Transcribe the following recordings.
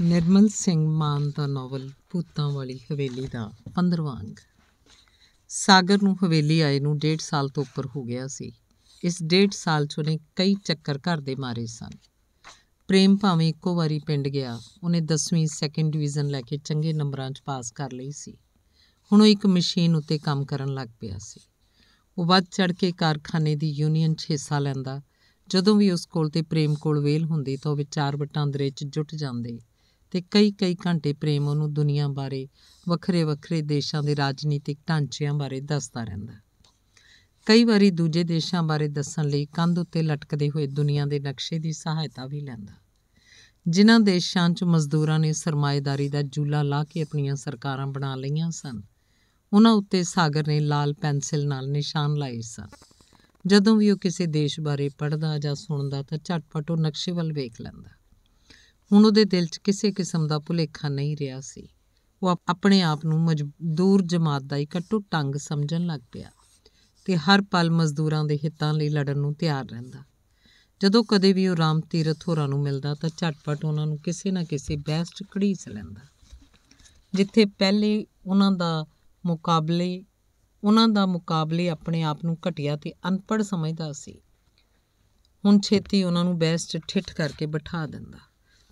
ਨਿਰਮਲ ਸਿੰਘ ਮਾਨ ਦਾ novel ਭੂਤਾਂ ਵਾਲੀ ਹਵੇਲੀ ਦਾ 15ਵਾਂ ਅੰਗ ਸਾਗਰ ਨੂੰ ਹਵੇਲੀ ਆਏ ਨੂੰ ਡੇਢ ਸਾਲ ਤੋਂ ਉੱਪਰ ਹੋ ਗਿਆ ਸੀ ਇਸ ਡੇਢ ਸਾਲ 'ਚ ਉਹਨੇ ਕਈ ਚੱਕਰ ਘਰ ਦੇ ਮਾਰੇ ਸਨ ਪ੍ਰੇਮ ਭਾਵੇਂ ਇੱਕੋ ਵਾਰੀ ਪਿੰਡ ਗਿਆ ਉਹਨੇ 10ਵੀਂ ਸੈਕੰਡ ਡਿਵੀਜ਼ਨ ਲੈ ਕੇ ਚੰਗੇ ਨੰਬਰਾਂ 'ਚ ਪਾਸ ਕਰ ਲਈ ਸੀ ਹੁਣ ਉਹ ਇੱਕ ਮਸ਼ੀਨ ਉੱਤੇ ਕੰਮ ਕਰਨ ਲੱਗ ਪਿਆ ਸੀ ਉਹ ਵੱਧ ਚੜ ਕੇ ਕਾਰਖਾਨੇ ਦੀ ਯੂਨੀਅਨ 'ਚ ਹਿੱਸਾ ਲੈਂਦਾ ਜਦੋਂ ਵੀ ਉਸ ਕੋਲ ਤੇ ਪ੍ਰੇਮ ਕੋਲ ਵੇਲ ਹੁੰਦੀ ਤਾਂ ਉਹ ਵਿਚਾਰ ਵਟਾਂਦਰੇ 'ਚ ਜੁਟ ਜਾਂਦੇ ਤੇ ਕਈ-ਕਈ ਘੰਟੇ ਪ੍ਰੇਮ ਉਹਨੂੰ ਦੁਨੀਆ ਬਾਰੇ ਵੱਖਰੇ-ਵੱਖਰੇ ਦੇਸ਼ਾਂ ਦੇ ਰਾਜਨੀਤਿਕ ਢਾਂਚਿਆਂ ਬਾਰੇ ਦੱਸਦਾ ਰਹਿੰਦਾ ਕਈ ਵਾਰੀ ਦੂਜੇ ਦੇਸ਼ਾਂ ਬਾਰੇ ਦੱਸਣ ਲਈ ਕੰਧ ਉੱਤੇ ਲਟਕਦੇ ਹੋਏ ਦੁਨੀਆ ਦੇ ਨਕਸ਼ੇ ਦੀ ਸਹਾਇਤਾ ਵੀ ਲੈਂਦਾ ਜਿਨ੍ਹਾਂ ਦੇਸ਼ਾਂ 'ਚ ਮਜ਼ਦੂਰਾਂ ਨੇ ਸਰਮਾਏਦਾਰੀ ਦਾ ਜੂਲਾ ਲਾ ਕੇ ਆਪਣੀਆਂ ਸਰਕਾਰਾਂ ਬਣਾ ਲਈਆਂ ਸਨ ਉਹਨਾਂ ਉੱਤੇ ਸਾਗਰ ਨੇ ਲਾਲ ਪੈਨਸਿਲ ਨਾਲ ਨਿਸ਼ਾਨ ਲਾਏ ਸਨ ਜਦੋਂ ਵੀ ਉਹ ਕਿਸੇ ਦੇਸ਼ ਬਾਰੇ ਪੜ੍ਹਦਾ ਜਾਂ ਸੁਣਦਾ ਤਾਂ ਝਟਪਟ ਉਹ ਨਕਸ਼ੇ ਵੱਲ ਵੇਖ ਲੈਂਦਾ ਹੁਣ ਉਹਦੇ ਦਿਲ 'ਚ ਕਿਸੇ ਕਿਸਮ ਦਾ ਭੁਲੇਖਾ ਨਹੀਂ ਰਿਹਾ ਸੀ ਉਹ ਆਪਣੇ ਆਪ ਨੂੰ ਮਜ਼ਦੂਰ ਜਮਾਤ ਦਾ ਇੱਕ ਟੁੱਟੰਗ ਸਮਝਣ ਲੱਗ ਪਿਆ ਤੇ ਹਰ ਪਲ ਮਜ਼ਦੂਰਾਂ ਦੇ ਹਿੱਤਾਂ ਲਈ ਲੜਨ ਨੂੰ ਤਿਆਰ ਰਹਿੰਦਾ ਜਦੋਂ ਕਦੇ ਵੀ ਉਹ ਰਾਮ ਤੀਰਥ ਹੋਰਾਂ ਨੂੰ ਮਿਲਦਾ ਤਾਂ ਝਟਪਟ ਉਹਨਾਂ ਨੂੰ ਕਿਸੇ ਨਾ ਕਿਸੇ ਬੈਸ 'ਚ ਘੜੀਸ ਲੈਂਦਾ ਜਿੱਥੇ ਪਹਿਲੇ ਉਹਨਾਂ ਦਾ ਮੁਕਾਬਲੇ ਉਹਨਾਂ ਦਾ ਮੁਕਾਬਲੇ ਆਪਣੇ ਆਪ ਨੂੰ ਘਟਿਆ ਤੇ ਅਨਪੜ ਸਮਝਦਾ ਸੀ ਹੁਣ ਛੇਤੀ ਉਹਨਾਂ ਨੂੰ ਬੈਸ 'ਚ ਠਿੱਠ ਕਰਕੇ ਬਿਠਾ ਦਿੰਦਾ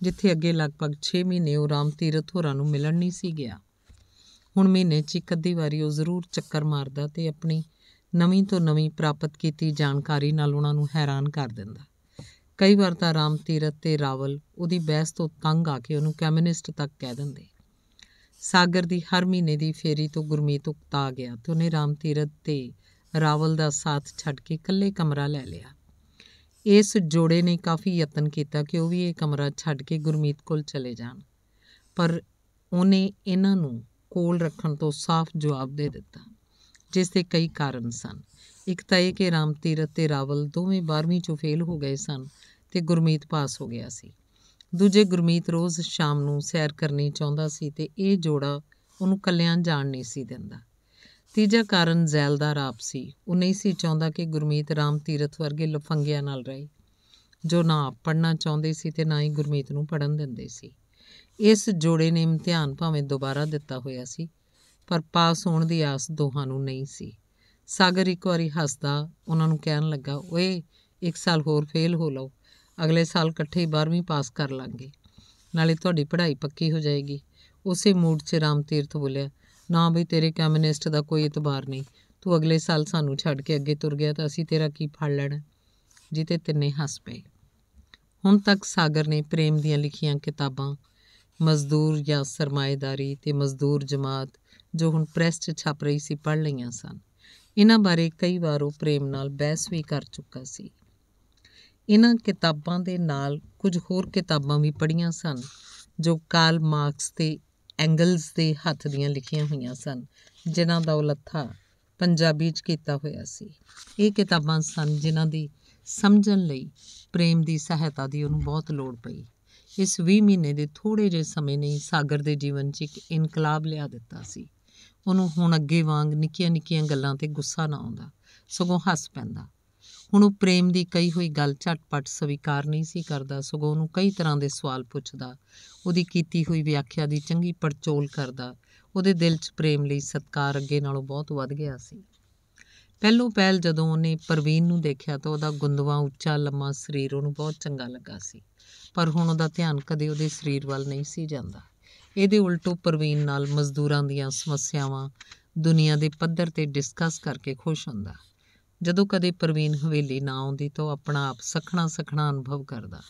ਜਿੱਥੇ ਅੱਗੇ ਲਗਭਗ 6 ਮਹੀਨੇ ਉਹ ਰਾਮ ਤੀਰਥ ਹੋਰਾਂ ਨੂੰ ਮਿਲਣ ਨਹੀਂ ਸੀ ਗਿਆ ਹੁਣ ਮਹੀਨੇ 'ਚ ਇੱਕ ਅੱਧੀ ਵਾਰੀ ਉਹ ਜ਼ਰੂਰ ਚੱਕਰ ਮਾਰਦਾ ਤੇ ਆਪਣੀ ਨਵੀਂ ਤੋਂ ਨਵੀਂ ਪ੍ਰਾਪਤ ਕੀਤੀ ਜਾਣਕਾਰੀ ਨਾਲ ਉਹਨਾਂ ਨੂੰ ਹੈਰਾਨ ਕਰ ਦਿੰਦਾ ਕਈ ਵਾਰ ਤਾਂ ਰਾਮ ਤੀਰਥ ਤੇ ਰਾਵਲ ਉਹਦੀ ਬਹਿਸ ਤੋਂ ਤੰਗ ਆ ਕੇ ਉਹਨੂੰ ਕਮਿਊਨਿਸਟ ਤੱਕ ਕਹਿ ਦਿੰਦੇ ਸਾਗਰ ਦੀ ਹਰ ਮਹੀਨੇ ਦੀ ਫੇਰੀ ਤੋਂ ਗੁਰਮੀਤ ਉਕਤਾ ਗਿਆ ਤੇ ਉਹਨੇ ਰਾਮ ਤੀਰਥ ਤੇ ਰਾਵਲ ਦਾ ਸਾਥ ਛੱਡ ਕੇ ਇਕੱਲੇ ਕਮਰਾ ਲੈ ਲਿਆ ਇਸ ਜੋੜੇ ਨੇ ਕਾਫੀ ਯਤਨ ਕੀਤਾ ਕਿ ਉਹ ਵੀ ਇਹ ਕਮਰਾ ਛੱਡ ਕੇ ਗੁਰਮੀਤ ਕੋਲ ਚਲੇ ਜਾਣ ਪਰ ਉਹਨੇ ਇਹਨਾਂ ਨੂੰ ਕੋਲ ਰੱਖਣ ਤੋਂ ਸਾਫ਼ ਜਵਾਬ ਦੇ ਦਿੱਤਾ ਜਿਸ ਦੇ ਕਈ ਕਾਰਨ ਸਨ ਇੱਕ ਤਾਂ ਇਹ ਕਿ ਰਾਮ ਤੀਰਤ ਤੇ ਰਾਵਲ ਦੋਵੇਂ 12ਵੀਂ ਚੋਂ ਫੇਲ ਹੋ ਗਏ ਸਨ ਤੇ ਗੁਰਮੀਤ ਪਾਸ ਹੋ ਗਿਆ ਸੀ ਦੂਜੇ ਗੁਰਮੀਤ ਰੋਜ਼ ਸ਼ਾਮ ਨੂੰ ਸੈਰ ਕਰਨੀ ਚਾਹੁੰਦਾ ਸੀ ਤੇ ਇਹ ਜੋੜਾ ਉਹਨੂੰ ਕੱਲਿਆਂ ਜਾਣ ਨਹੀਂ ਸੀ ਦਿੰਦਾ ਤੀਜਾ ਕਾਰਨ ਜ਼ੈਲ ਦਾ ਰਾਪ ਸੀ ਉਹ ਨਹੀਂ ਸੀ ਚਾਹੁੰਦਾ ਕਿ ਗੁਰਮੀਤ ਰਾਮ ਤੀਰਥ ਵਰਗੇ ਲਫੰਗਿਆਂ ਨਾਲ ਰਹੇ ਜੋ ਨਾ ਪੜਨਾ ਚਾਹੁੰਦੇ ਸੀ ਤੇ ਨਾ ਹੀ ਗੁਰਮੀਤ ਨੂੰ ਪੜਨ ਦਿੰਦੇ ਸੀ ਇਸ ਜੋੜੇ ਨੇ ਇਮਤਿਹਾਨ ਭਾਵੇਂ ਦੁਬਾਰਾ ਦਿੱਤਾ ਹੋਇਆ ਸੀ ਪਰ ਪਾਸ ਹੋਣ ਦੀ ਆਸ ਦੋਹਾਂ ਨੂੰ ਨਹੀਂ ਸੀ ਸਾਗਰ ਇੱਕ ਵਾਰੀ ਹੱਸਦਾ ਉਹਨਾਂ ਨੂੰ ਕਹਿਣ ਲੱਗਾ ਓਏ ਇੱਕ ਸਾਲ ਹੋਰ ਫੇਲ ਹੋ ਲਓ ਅਗਲੇ ਸਾਲ ਇਕੱਠੇ 12ਵੀਂ ਪਾਸ ਕਰ ਲਾਂਗੇ ਨਾਲੇ ਤੁਹਾਡੀ ਪੜ੍ਹਾਈ ਪੱਕੀ ਹੋ ਜਾਏਗੀ ਉਸੇ ਮੂਡ 'ਚ ਰਾਮ ਤੀਰਥ ਬੋਲਿਆ ਨਾ ਬਈ ਤੇਰੇ ਕਮਿਊਨਿਸਟ ਦਾ ਕੋਈ ਇਤਬਾਰ ਨਹੀਂ ਤੂੰ ਅਗਲੇ ਸਾਲ ਸਾਨੂੰ ਛੱਡ ਕੇ ਅੱਗੇ ਤੁਰ ਗਿਆ ਤਾਂ ਅਸੀਂ ਤੇਰਾ ਕੀ ਫੜ ਲੈਣਾ ਜਿੱਤੇ ਤਿੰਨੇ ਹੱਸ ਪਏ ਹੁਣ ਤੱਕ ਸਾਗਰ ਨੇ ਪ੍ਰੇਮ ਦੀਆਂ ਲਿਖੀਆਂ ਕਿਤਾਬਾਂ ਮਜ਼ਦੂਰ ਜਾਂ ਸਰਮਾਇਦਾਰੀ ਤੇ ਮਜ਼ਦੂਰ ਜਮਾਤ ਜੋ ਹੁਣ ਪ੍ਰੈਸ 'ਚ ਛਪ ਰਹੀ ਸੀ ਪੜ ਲਈਆਂ ਸਨ ਇਹਨਾਂ ਬਾਰੇ ਕਈ ਵਾਰ ਉਹ ਪ੍ਰੇਮ ਨਾਲ ਬਹਿਸ ਵੀ ਕਰ ਚੁੱਕਾ ਸੀ ਇਹਨਾਂ ਕਿਤਾਬਾਂ ਦੇ ਨਾਲ ਕੁਝ ਹੋਰ ਕਿਤਾਬਾਂ ਵੀ ਪੜੀਆਂ ਸਨ ਜੋ ਕਾਲ ਮਾਰਕਸ ਤੇ ਐਂਗਲਸ ਦੇ ਹੱਥ ਦੀਆਂ ਲਿਖੀਆਂ ਹੋਈਆਂ ਸਨ ਜਿਨ੍ਹਾਂ ਦਾ ਉਲੱਥਾ ਪੰਜਾਬੀ 'ਚ ਕੀਤਾ ਹੋਇਆ ਸੀ ਇਹ ਕਿਤਾਬਾਂ ਸਨ ਜਿਨ੍ਹਾਂ ਦੀ ਸਮਝਣ ਲਈ ਪ੍ਰੇਮ ਦੀ ਸਹਾਇਤਾ ਦੀ ਉਹਨੂੰ ਬਹੁਤ ਲੋੜ ਪਈ ਇਸ 20 ਮਹੀਨੇ ਦੇ ਥੋੜੇ ਜਿਹੇ ਸਮੇਂ ਨੇ ਸਾਗਰ ਦੇ ਜੀਵਨ 'ਚ ਇੱਕ ਇਨਕਲਾਬ ਲਿਆ ਦਿੱਤਾ ਸੀ ਉਹਨੂੰ ਹੁਣ ਅੱਗੇ ਵਾਂਗ ਨਿੱਕੀਆਂ ਨਿੱਕੀਆਂ ਗੱਲਾਂ ਤੇ ਗੁੱਸਾ ਨਾ ਆਉਂਦਾ ਸਗੋਂ ਹੱਸ ਪੈਂਦਾ ਹੁਣ ਉਹ ਪ੍ਰੇਮ ਦੀ ਕਹੀ ਹੋਈ ਗੱਲ ਝਟਪਟ ਸਵੀਕਾਰ ਨਹੀਂ ਸੀ ਕਰਦਾ ਸਗੋਂ ਉਹਨੂੰ ਕਈ ਤਰ੍ਹਾਂ ਦੇ ਸਵਾਲ ਪੁੱਛਦਾ ਉਹਦੀ ਕੀਤੀ ਹੋਈ ਵਿਆਖਿਆ ਦੀ ਚੰਗੀ ਪੜਚੋਲ ਕਰਦਾ ਉਹਦੇ ਦਿਲ 'ਚ ਪ੍ਰੇਮ ਲਈ ਸਤਕਾਰ ਅੱਗੇ ਨਾਲੋਂ ਬਹੁਤ ਵੱਧ ਗਿਆ ਸੀ ਪਹਿਲੋਂ ਪਹਿਲ ਜਦੋਂ ਉਹਨੇ ਪ੍ਰਵੀਨ ਨੂੰ ਦੇਖਿਆ ਤਾਂ ਉਹਦਾ ਗੁੰਦਵਾ ਉੱਚਾ ਲੰਮਾ ਸਰੀਰ ਉਹਨੂੰ ਬਹੁਤ ਚੰਗਾ ਲੱਗਾ ਸੀ ਪਰ ਹੁਣ ਉਹਦਾ ਧਿਆਨ ਕਦੇ ਉਹਦੇ ਸਰੀਰ ਵੱਲ ਨਹੀਂ ਸੀ ਜਾਂਦਾ ਇਹਦੇ ਉਲਟੋ ਪ੍ਰਵੀਨ ਨਾਲ ਮਜ਼ਦੂਰਾਂ ਦੀਆਂ ਸਮੱਸਿਆਵਾਂ ਦੁਨੀਆ ਦੇ ਪੱਧਰ ਤੇ ਡਿਸਕਸ ਕਰਕੇ ਖੁਸ਼ ਹੁੰਦਾ ਜਦੋਂ ਕਦੇ ਪ੍ਰਵੀਨ ਹਵੇਲੀ ਨਾ ਆਉਂਦੀ ਤਾਂ ਉਹ ਆਪਣਾ ਆਪ ਸਖਣਾ ਸਖਣਾ ਅਨੁਭਵ ਕਰਦਾ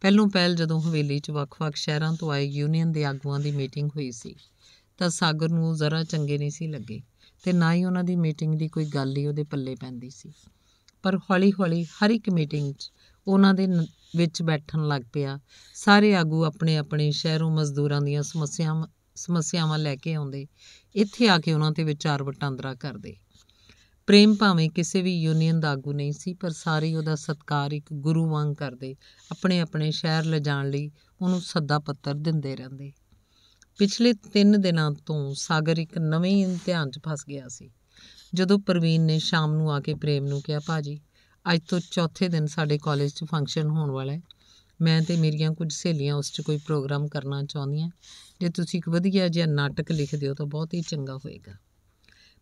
ਪਹਿਲੋਂ ਪਹਿਲ ਜਦੋਂ ਹਵੇਲੀ 'ਚ ਵੱਖ-ਵੱਖ ਸ਼ਹਿਰਾਂ ਤੋਂ ਆਏ ਯੂਨੀਅਨ ਦੇ ਆਗੂਆਂ ਦੀ ਮੀਟਿੰਗ ਹੋਈ ਸੀ ਤਾਂ ਸਾਗਰ ਨੂੰ ਜ਼ਰਾ ਚੰਗੇ ਨਹੀਂ ਸੀ ਲੱਗੇ ਤੇ ਨਾ ਹੀ ਉਹਨਾਂ ਦੀ ਮੀਟਿੰਗ ਦੀ ਕੋਈ ਗੱਲ ਹੀ ਉਹਦੇ ਪੱਲੇ ਪੈਂਦੀ ਸੀ ਪਰ ਹੌਲੀ-ਹੌਲੀ ਹਰ ਇੱਕ ਮੀਟਿੰਗ 'ਚ ਉਹਨਾਂ ਦੇ ਵਿੱਚ ਬੈਠਣ ਲੱਗ ਪਿਆ ਸਾਰੇ ਆਗੂ ਆਪਣੇ ਆਪਣੇ ਸ਼ਹਿਰੋਂ ਮਜ਼ਦੂਰਾਂ ਦੀਆਂ ਸਮੱਸਿਆਵਾਂ ਸਮੱਸਿਆਵਾਂ ਲੈ ਕੇ ਆਉਂਦੇ ਇੱਥੇ ਆ ਕੇ ਉਹਨਾਂ ਤੇ ਵਿਚਾਰ ਵਟਾਂਦਰਾ ਕਰਦੇ ਪ੍ਰੇਮ ਭਾਵੇਂ ਕਿਸੇ ਵੀ ਯੂਨੀਅਨ ਦਾ ਆਗੂ ਨਹੀਂ ਸੀ ਪਰ ਸਾਰੇ ਉਹਦਾ ਸਤਕਾਰ ਇੱਕ ਗੁਰੂ ਵਾਂਗ ਕਰਦੇ ਆਪਣੇ ਆਪਣੇ ਸ਼ਹਿਰ ਲਿਜਾਣ ਲਈ ਉਹਨੂੰ ਸੱਦਾ ਪੱਤਰ ਦਿੰਦੇ ਰਹਿੰਦੇ ਪਿਛਲੇ 3 ਦਿਨਾਂ ਤੋਂ ਸਾਗਰ ਇੱਕ ਨਵੇਂ ਇਮਤਿਹਾਨ 'ਚ ਫਸ ਗਿਆ ਸੀ ਜਦੋਂ ਪ੍ਰਵੀਨ ਨੇ ਸ਼ਾਮ ਨੂੰ ਆ ਕੇ ਪ੍ਰੇਮ ਨੂੰ ਕਿਹਾ ਭਾਜੀ ਅੱਜ ਤੋਂ ਚੌਥੇ ਦਿਨ ਸਾਡੇ ਕਾਲਜ 'ਚ ਫੰਕਸ਼ਨ ਹੋਣ ਵਾਲਾ ਹੈ ਮੈਂ ਤੇ ਮੇਰੀਆਂ ਕੁਝ ਸਹੇਲੀਆਂ ਉਸ 'ਚ ਕੋਈ ਪ੍ਰੋਗਰਾਮ ਕਰਨਾ ਚਾਹੁੰਦੀਆਂ ਜੇ ਤੁਸੀਂ ਇੱਕ ਵਧੀਆ ਜਿਹਾ ਨਾਟਕ ਲਿਖ ਦਿਓ ਤਾਂ ਬਹੁਤ ਹੀ ਚੰਗਾ ਹੋਏਗਾ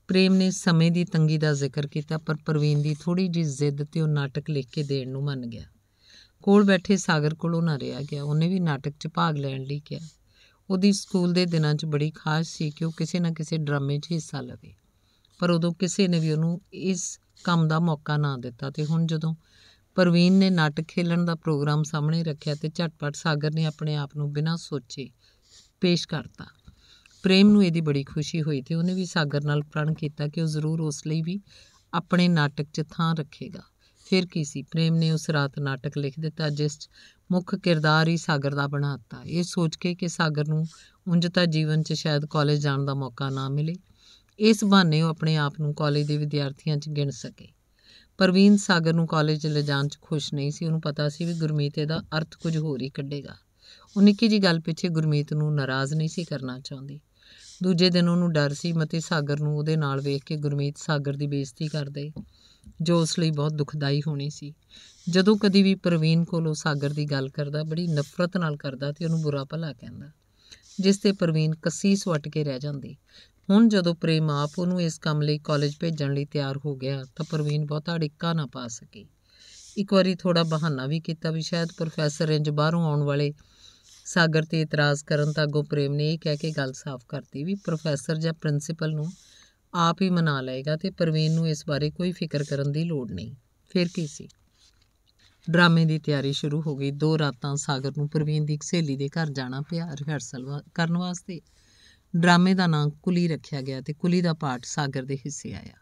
ਪ੍ਰੇਮ ਨੇ ਸਮੇਂ ਦੀ ਤੰਗੀ ਦਾ ਜ਼ਿਕਰ ਕੀਤਾ ਪਰ ਪ੍ਰਵੀਨ ਦੀ ਥੋੜੀ ਜੀ ਜ਼ਿੱਦ ਤੇ ਉਹ ਨਾਟਕ ਲਿਖ ਕੇ ਦੇਣ ਨੂੰ ਮੰਨ ਗਿਆ ਕੋਲ ਬੈਠੇ ਸਾਗਰ ਕੋਲ ਉਹ ਨਾ ਰਿਹਾ ਗਿਆ ਉਹਨੇ ਵੀ ਨਾਟਕ 'ਚ ਭਾਗ ਲੈਣ ਲਈ ਕਿਹਾ ਉਹਦੀ ਸਕੂਲ ਦੇ ਦਿਨਾਂ 'ਚ ਬੜੀ ਖਾਸ ਸੀ ਕਿ ਉਹ ਕਿਸੇ ਨਾ ਕਿਸੇ ਡਰਾਮੇ 'ਚ ਹਿੱਸਾ ਲਵੇ ਪਰ ਉਦੋਂ ਕਿਸੇ ਨੇ ਵੀ ਉਹਨੂੰ ਇਸ ਕੰਮ ਦਾ ਮੌਕਾ ਨਾ ਦਿੱਤਾ ਤੇ ਹੁਣ ਜਦੋਂ ਪ੍ਰਵੀਨ ਨੇ ਨਾਟਕ ਖੇਲਣ ਦਾ ਪ੍ਰੋਗਰਾਮ ਸਾਹਮਣੇ ਰੱਖਿਆ ਤੇ ਝਟਪਟ ਸਾਗਰ ਨੇ ਆਪਣੇ ਆਪ ਨੂੰ ਬਿਨਾਂ ਸੋਚੇ ਪੇਸ਼ ਕਰਤਾ ਪ੍ਰੇਮ ਨੂੰ ਇਹਦੀ ਬੜੀ ਖੁਸ਼ੀ ਹੋਈ ਤੇ ਉਹਨੇ ਵੀ ਸਾਗਰ ਨਾਲ ਪ੍ਰਣ ਕੀਤਾ ਕਿ ਉਹ ਜ਼ਰੂਰ ਉਸ ਲਈ ਵੀ ਆਪਣੇ ਨਾਟਕ 'ਚ ਥਾਂ ਰੱਖੇਗਾ ਫਿਰ ਕੀ ਸੀ ਪ੍ਰੇਮ ਨੇ ਉਸ ਰਾਤ ਨਾਟਕ ਲਿਖ ਦਿੱਤਾ ਜਿਸ 'ਚ ਮੁੱਖ ਕਿਰਦਾਰ ਹੀ ਸਾਗਰ ਦਾ ਬਣਾਤਾ ਇਹ ਸੋਚ ਕੇ ਕਿ ਸਾਗਰ ਨੂੰ ਉਂਝ ਤਾਂ ਜੀਵਨ 'ਚ ਸ਼ਾਇਦ ਕਾਲਜ ਜਾਣ ਦਾ ਮੌਕਾ ਨਾ ਮਿਲੇ ਇਸ ਬਹਾਨੇ ਉਹ ਆਪਣੇ ਆਪ ਨੂੰ ਕਾਲਜ ਦੇ ਵਿਦਿਆਰਥੀਆਂ 'ਚ ਗਿਣ ਸਕੇ ਪਰਵੀਨ ਸਾਗਰ ਨੂੰ ਕਾਲਜ ਲਿਜਾਣ 'ਚ ਖੁਸ਼ ਨਹੀਂ ਸੀ ਉਹਨੂੰ ਪਤਾ ਸੀ ਵੀ ਗੁਰਮੀਤ ਇਹਦਾ ਅਰਥ ਕੁਝ ਹੋਰ ਹੀ ਕੱਢੇਗਾ ਉਹ ਨਿੱਕੀ ਜੀ ਗੱਲ ਪਿੱਛੇ ਗੁਰਮੀਤ ਨੂੰ ਨਾਰਾਜ਼ ਨਹੀਂ ਸੀ ਕਰਨਾ ਚਾਹੁੰਦੀ ਦੂਜੇ ਦਿਨ ਉਹਨੂੰ ਡਰ ਸੀ ਮਤੇ ਸਾਗਰ ਨੂੰ ਉਹਦੇ ਨਾਲ ਵੇਖ ਕੇ ਗੁਰਮੀਤ ਸਾਗਰ ਦੀ ਬੇਇੱਜ਼ਤੀ ਕਰਦੇ ਜੋ ਉਸ ਲਈ ਬਹੁਤ ਦੁਖਦਾਈ ਹੋਣੀ ਸੀ ਜਦੋਂ ਕਦੀ ਵੀ ਪ੍ਰਵੀਨ ਕੋਲੋਂ ਸਾਗਰ ਦੀ ਗੱਲ ਕਰਦਾ ਬੜੀ ਨਫ਼ਰਤ ਨਾਲ ਕਰਦਾ ਤੇ ਉਹਨੂੰ ਬੁਰਾ ਭਲਾ ਕਹਿੰਦਾ ਜਿਸ ਤੇ ਪ੍ਰਵੀਨ ਕਸੀਸ ਵਟ ਕੇ ਰਹਿ ਜਾਂਦੀ ਹੁਣ ਜਦੋਂ ਪ੍ਰੇਮ ਆਪ ਉਹਨੂੰ ਇਸ ਕੰਮ ਲਈ ਕਾਲਜ ਭੇਜਣ ਲਈ ਤਿਆਰ ਹੋ ਗਿਆ ਤਾਂ ਪ੍ਰਵੀਨ ਬਹੁਤਾ ਅੜਿੱਕਾ ਨਾ ਪਾ ਸਕੀ ਇੱਕ ਵਾਰੀ ਥੋੜਾ ਬਹਾਨਾ ਵੀ ਕੀਤਾ ਵੀ ਸ਼ਾਇਦ ਪ੍ਰੋਫੈਸਰ ਇੰਜ ਬਾਹਰੋਂ ਆਉਣ ਵਾਲੇ ਸਾਗਰ ਤੇ ਇਤਰਾਜ਼ ਕਰਨ ਤਾਂ ਅੱਗੋਂ ਪ੍ਰੇਮ ਨੇ ਇਹ ਕਹਿ ਕੇ ਗੱਲ ਸਾਫ਼ ਕਰਤੀ ਵੀ ਪ੍ਰੋਫੈਸਰ ਜਾਂ ਪ੍ਰਿੰਸੀਪਲ ਨੂੰ ਆਪ ਹੀ ਮਨਾ ਲਏਗਾ ਤੇ ਪ੍ਰਵੀਨ ਨੂੰ ਇਸ ਬਾਰੇ ਕੋਈ ਫਿਕਰ ਕਰਨ ਦੀ ਲੋੜ ਨਹੀਂ ਫਿਰ ਕੀ ਸੀ ਡਰਾਮੇ ਦੀ ਤਿਆਰੀ ਸ਼ੁਰੂ ਹੋ ਗਈ ਦੋ ਰਾਤਾਂ ਸਾਗਰ ਨੂੰ ਪ੍ਰਵੀਨ ਦੀ ਸਹੇਲੀ ਦੇ ਘਰ ਜਾਣਾ ਪਿਆ ਰਿਹਰਸਲ ਕਰਨ ਵਾਸਤੇ ਡਰਾਮੇ ਦਾ ਨਾਂ ਕੁਲੀ ਰੱਖਿਆ ਗਿਆ ਤੇ ਕੁਲੀ ਦਾ ਪਾਠ ਸਾਗਰ ਦੇ ਹਿੱਸੇ ਆਇਆ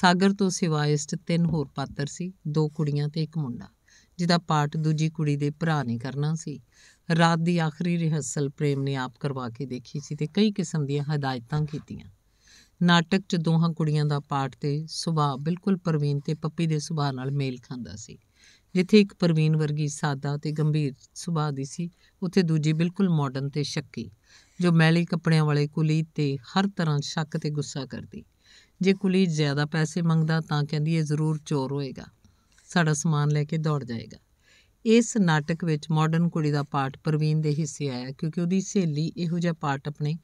ਸਾਗਰ ਤੋਂ ਸਿਵਾ ਇਸ ਤੇ ਤਿੰਨ ਹੋਰ ਪਾਤਰ ਸੀ ਦੋ ਕੁੜੀਆਂ ਤੇ ਇੱਕ ਮੁੰਡਾ ਜਿਹਦਾ ਪਾਠ ਦੂਜੀ ਕੁੜੀ ਦੇ ਭਰਾ ਨੇ ਕਰਨਾ ਸੀ ਰਾਤ ਦੀ ਆਖਰੀ ਰਿਹਰਸਲ ਪ੍ਰੇਮ ਨੇ ਆਪ ਕਰਵਾ ਕੇ ਦੇਖੀ ਸੀ ਤੇ ਕਈ ਕਿਸਮ ਦੀਆਂ ਹਦਾਇਤਾਂ ਕੀਤੀਆਂ ਨਾਟਕ 'ਚ ਦੋਹਾਂ ਕੁੜੀਆਂ ਦਾ ਪਾਠ ਤੇ ਸੁਭਾਅ ਬਿਲਕੁਲ ਪ੍ਰਵੀਨ ਤੇ ਪੱਪੀ ਦੇ ਸੁਭਾਅ ਨਾਲ ਮੇਲ ਖਾਂਦਾ ਸੀ ਜਿੱਥੇ ਇੱਕ ਪ੍ਰਵੀਨ ਵਰਗੀ ਸਾਦਾ ਤੇ ਗੰਭੀਰ ਸੁਭਾਅ ਦੀ ਸੀ ਉੱਥੇ ਦੂਜੀ ਬਿਲਕੁਲ ਮਾਡਰਨ ਤੇ ਸ਼ੱਕੀ ਜੋ ਮੈਲੇ ਕੱਪੜਿਆਂ ਵਾਲੇ ਕੁਲੀ ਤੇ ਹਰ ਤਰ੍ਹਾਂ ਸ਼ੱਕ ਤੇ ਗੁੱਸਾ ਕਰਦੀ ਜੇ ਕੁਲੀ ਜ਼ਿਆਦਾ ਪੈਸੇ ਮੰਗਦਾ ਤਾਂ ਕਹਿੰਦੀ ਇਹ ਜ਼ਰੂਰ ਚੋਰ ਹੋਏਗਾ ਸਾਡਾ ਸਮਾਨ ਲੈ ਕੇ ਦੌੜ ਜਾਏਗਾ ਇਸ ਨਾਟਕ ਵਿੱਚ ਮਾਡਰਨ ਕੁੜੀ ਦਾ ਪਾਰਟ ਪ੍ਰਵੀਨ ਦੇ ਹਿੱਸੇ ਆਇਆ ਕਿਉਂਕਿ ਉਹਦੀ ਸਹੇਲੀ ਇਹੋ ਜਿਹਾ ਪਾਰਟ ਆਪਣੇ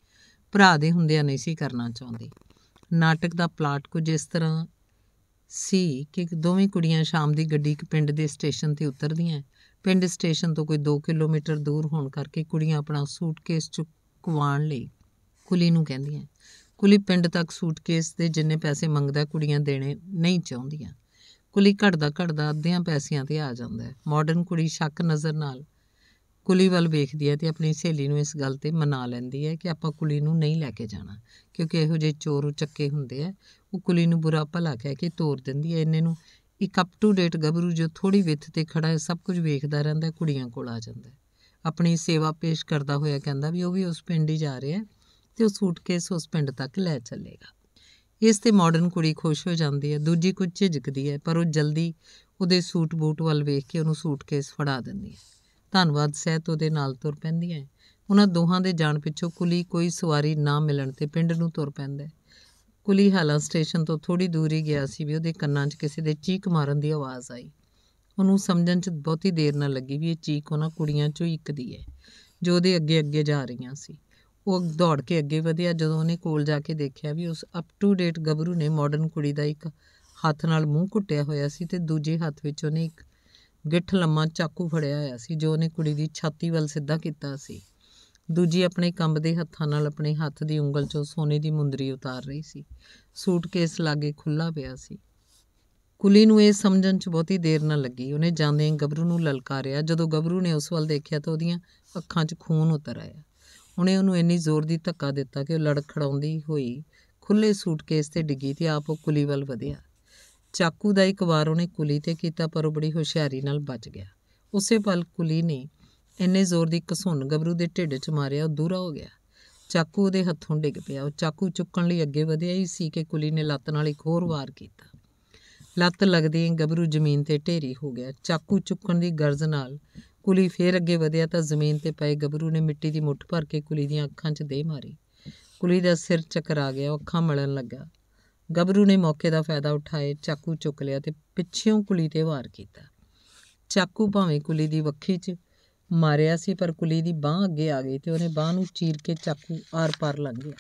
ਭਰਾ ਦੇ ਹੁੰਦਿਆਂ ਨਹੀਂ ਸੀ ਕਰਨਾ ਚਾਹੁੰਦੀ ਨਾਟਕ ਦਾ ਪਲਾਟ ਕੁਝ ਇਸ ਤਰ੍ਹਾਂ ਸੀ ਕਿ ਦੋਵੇਂ ਕੁੜੀਆਂ ਸ਼ਾਮ ਦੀ ਗੱਡੀ ਇੱਕ ਪਿੰਡ ਦੇ ਸਟੇਸ਼ਨ ਤੇ ਉਤਰਦੀਆਂ ਪਿੰਡ ਸਟੇਸ਼ਨ ਤੋਂ ਕੋਈ 2 ਕਿਲੋਮੀਟਰ ਦੂਰ ਹੋਣ ਕਰਕੇ ਕੁੜੀਆਂ ਆਪਣਾ ਸੂਟਕੇਸ ਚੁਕਵਾਉਣ ਲਈ ਕੁਲੀ ਨੂੰ ਕਹਿੰਦੀਆਂ ਕੁਲੀ ਪਿੰਡ ਤੱਕ ਸੂਟਕੇਸ ਦੇ ਜਿੰਨੇ ਪੈਸੇ ਮੰਗਦਾ ਕੁੜੀਆਂ ਦੇਣੇ ਨਹੀਂ ਚਾਹੁੰਦੀਆਂ ਕੁਲੀ ਘੜਦਾ ਘੜਦਾ ਅੱਧਿਆਂ ਪੈਸਿਆਂ ਤੇ ਆ ਜਾਂਦਾ ਹੈ ਮਾਡਰਨ ਕੁੜੀ ਸ਼ੱਕ ਨਜ਼ਰ ਨਾਲ ਕੁਲੀ ਵੱਲ ਵੇਖਦੀ ਹੈ ਤੇ ਆਪਣੀ ਸਹੇਲੀ ਨੂੰ ਇਸ ਗੱਲ ਤੇ ਮਨਾ ਲੈਂਦੀ ਹੈ ਕਿ ਆਪਾਂ ਕੁਲੀ ਨੂੰ ਨਹੀਂ ਲੈ ਕੇ ਜਾਣਾ ਕਿਉਂਕਿ ਇਹੋ ਜਿਹੇ ਚੋਰ ਚੱਕੇ ਹੁੰਦੇ ਆ ਉਹ ਕੁਲੀ ਨੂੰ ਬੁਰਾ ਭਲਾ ਕਹਿ ਕੇ ਤੋਰ ਦਿੰਦੀ ਹੈ ਇਹਨੇ ਨੂੰ ਇੱਕ ਅਪ ਟੂ ਡੇਟ ਗੱਭਰੂ ਜੋ ਥੋੜੀ ਵਿੱਥ ਤੇ ਖੜਾ ਹੈ ਸਭ ਕੁਝ ਵੇਖਦਾ ਰਹਿੰਦਾ ਹੈ ਕੁੜੀਆਂ ਕੋਲ ਆ ਜਾਂਦਾ ਆਪਣੀ ਸੇਵਾ ਪੇਸ਼ ਕਰਦਾ ਹੋਇਆ ਕਹਿੰਦਾ ਵੀ ਉਹ ਵੀ ਉਸ ਪਿੰਡ ਹੀ ਜਾ ਰਿਹਾ ਤੇ ਉਹ ਸੂਟਕੇਸ ਉਸ ਪਿੰਡ ਤੱਕ ਲੈ ਚੱਲੇਗਾ ਇਸ ਤੇ ਮਾਡਰਨ ਕੁੜੀ ਖੁਸ਼ ਹੋ ਜਾਂਦੀ ਹੈ ਦੂਜੀ ਕੁਝ ਝਿਜਕਦੀ ਹੈ ਪਰ ਉਹ ਜਲਦੀ ਉਹਦੇ ਸੂਟ ਬੂਟ ਵੱਲ ਵੇਖ ਕੇ ਉਹਨੂੰ ਸੂਟਕੇਸ ਫੜਾ ਦਿੰਦੀ ਹੈ ਧੰਨਵਾਦ ਸਹਿਤ ਉਹਦੇ ਨਾਲ ਤੁਰ ਪੈਂਦੀ ਹੈ ਉਹਨਾਂ ਦੋਹਾਂ ਦੇ ਜਾਣ ਪਿੱਛੋਂ ਕੁਲੀ ਕੋਈ ਸਵਾਰੀ ਨਾ ਮਿਲਣ ਤੇ ਪਿੰਡ ਨੂੰ ਤੁਰ ਪੈਂਦਾ ਹੈ ਕੁਲੀ ਹਾਲਾ ਸਟੇਸ਼ਨ ਤੋਂ ਥੋੜੀ ਦੂਰੀ ਗਿਆ ਸੀ ਵੀ ਉਹਦੇ ਕੰਨਾਂ 'ਚ ਕਿਸੇ ਦੇ ਚੀਕ ਮਾਰਨ ਦੀ ਆਵਾਜ਼ ਆਈ ਉਹਨੂੰ ਸਮਝਣ 'ਚ ਬਹੁਤੀ ਦੇਰ ਨਾ ਲੱਗੀ ਵੀ ਇਹ ਚੀਕ ਉਹਨਾਂ ਕੁੜੀਆਂ 'ਚੋਂ ਇੱਕ ਦੀ ਹੈ ਜੋ ਉਹਦੇ ਅੱਗੇ ਅੱਗੇ ਜਾ ਰਹੀਆਂ ਸੀ ਉਹ ਦੌੜ ਕੇ ਅੱਗੇ ਵਧਿਆ ਜਦੋਂ ਉਹਨੇ ਕੋਲ ਜਾ ਕੇ ਦੇਖਿਆ ਵੀ ਉਸ ਅਪ ਟੂ ਡੇਟ ਗੱਭਰੂ ਨੇ ਮਾਡਰਨ ਕੁੜੀ ਦਾ ਇੱਕ ਹੱਥ ਨਾਲ ਮੂੰਹ ਘੁੱਟਿਆ ਹੋਇਆ ਸੀ ਤੇ ਦੂਜੇ ਹੱਥ ਵਿੱਚ ਉਹਨੇ ਇੱਕ ਗਿੱਠ ਲੰਮਾ ਚਾਕੂ ਫੜਿਆ ਹੋਇਆ ਸੀ ਜੋ ਉਹਨੇ ਕੁੜੀ ਦੀ ਛਾਤੀ ਵੱਲ ਸਿੱਧਾ ਕੀਤਾ ਸੀ ਦੂਜੀ ਆਪਣੇ ਕੰਬਦੇ ਹੱਥਾਂ ਨਾਲ ਆਪਣੇ ਹੱਥ ਦੀ ਉਂਗਲ 'ਚੋਂ ਸੋਨੇ ਦੀ ਮੁੰਦਰੀ ਉਤਾਰ ਰਹੀ ਸੀ ਸੂਟਕੇਸ ਲਾਗੇ ਖੁੱਲਾ ਪਿਆ ਸੀ ਕੁਲੀ ਨੂੰ ਇਹ ਸਮਝਣ 'ਚ ਬਹੁਤੀ ਦੇਰ ਨਾ ਲੱਗੀ ਉਹਨੇ ਜਾਂਦੇ ਗੱਭਰੂ ਨੂੰ ਲਲਕਾਰਿਆ ਜਦੋਂ ਗੱਭਰੂ ਨੇ ਉਸ ਵੱਲ ਦੇਖਿਆ ਤਾਂ ਉਹਦੀਆਂ ਅੱਖਾਂ 'ਚ ਖੂਨ ਉਤਰ ਆਇਆ ਉਹਨੇ ਉਹਨੂੰ ਇੰਨੀ ਜ਼ੋਰ ਦੀ ਧੱਕਾ ਦਿੱਤਾ ਕਿ ਉਹ ਲੜਖੜਾਉਂਦੀ ਹੋਈ ਖੁੱਲੇ ਸੂਟਕੇਸ ਤੇ ਡਿੱਗੀ ਤੇ ਆਪ ਉਹ ਕੁਲੀ ਵੱਲ ਵਧਿਆ ਚਾਕੂ ਦਾ ਇੱਕ ਵਾਰ ਉਹਨੇ ਕੁਲੀ ਤੇ ਕੀਤਾ ਪਰ ਉਹ ਬੜੀ ਹੁਸ਼ਿਆਰੀ ਨਾਲ ਬਚ ਗਿਆ ਉਸੇ ਪਲ ਕੁਲੀ ਨੇ ਇੰਨੇ ਜ਼ੋਰ ਦੀ ਘਸੁੰਨ ਗੱਭਰੂ ਦੇ ਢਿੱਡ 'ਚ ਮਾਰਿਆ ਉਹ ਦੂਰਾ ਹੋ ਗਿਆ ਚਾਕੂ ਉਹਦੇ ਹੱਥੋਂ ਡਿੱਗ ਪਿਆ ਉਹ ਚਾਕੂ ਚੁੱਕਣ ਲਈ ਅੱਗੇ ਵਧਿਆ ਹੀ ਸੀ ਕਿ ਕੁਲੀ ਨੇ ਲੱਤ ਨਾਲ ਇੱਕ ਹੋਰ ਵਾਰ ਕੀਤਾ ਲੱਤ ਲੱਗਦੀ ਗੱਭਰੂ ਜ਼ਮੀਨ ਤੇ ਢੇਰੀ ਹੋ ਗਿਆ ਚਾਕੂ ਚੁੱਕਣ ਦੀ ਗਰਜ਼ ਨਾਲ ਕੁਲੀ ਫੇਰ ਅੱਗੇ ਵਧਿਆ ਤਾਂ ਜ਼ਮੀਨ ਤੇ ਪਏ ਗੱਭਰੂ ਨੇ ਮਿੱਟੀ ਦੀ ਮੁੱਠ ਭਰ ਕੇ ਕੁਲੀ ਦੀਆਂ ਅੱਖਾਂ 'ਚ ਦੇ ਮਾਰੀ ਕੁਲੀ ਦਾ ਸਿਰ ਆ ਗਿਆ ਅੱਖਾਂ ਮਲਣ ਲੱਗਾ ਗੱਭਰੂ ਨੇ ਮੌਕੇ ਦਾ ਫਾਇਦਾ ਉਠਾਏ ਚਾਕੂ ਚੁੱਕ ਲਿਆ ਤੇ ਪਿੱਛੇੋਂ ਕੁਲੀ ਤੇ ਵਾਰ ਕੀਤਾ ਚਾਕੂ ਭਾਵੇਂ ਕੁਲੀ ਦੀ ਵੱਖੀ 'ਚ ਮਾਰਿਆ ਸੀ ਪਰ ਕੁਲੀ ਦੀ ਬਾਹ ਅੱਗੇ ਆ ਗਈ ਤੇ ਉਹਨੇ ਬਾਹ ਨੂੰ ਚੀਰ ਕੇ ਚਾਕੂ ਆਰ-ਪਾਰ ਲੰਘ ਗਿਆ